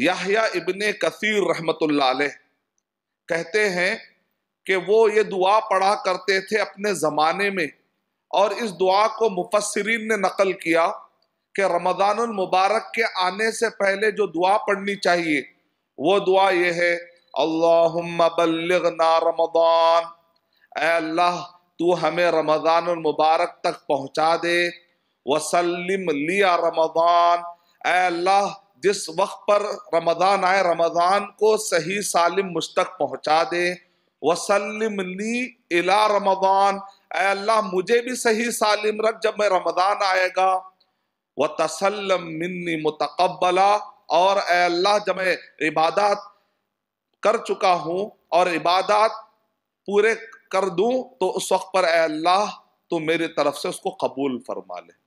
याहिया इबन कसीर रहमत कहते हैं कि वो ये दुआ पढ़ा करते थे अपने ज़माने में और इस दुआ को मुफसरीन ने नकल किया कि रमज़ान मुबारक के आने से पहले जो दुआ पढ़नी चाहिए वो दुआ ये है अल्लाहुम्मा रमदान अल्लाह तू हमें रमज़ान मुबारक तक पहुंचा दे वसल्लिम लिया रमदान अल्लाह जिस वक्त पर रमज़ान आए रमज़ान को सही सालिम मुझ तक पहुँचा दे वसलम ली इला रमज़ान अल्लाह मुझे भी सही सालिम रख जब मैं रमज़ान आएगा व तसलम मिन्नी मुतकबला और अल्लाह जब मैं इबादत कर चुका हूँ और इबादत पूरे कर दूँ तो उस वक्त पर अल्लाह तो मेरी तरफ से उसको कबूल फरमा ले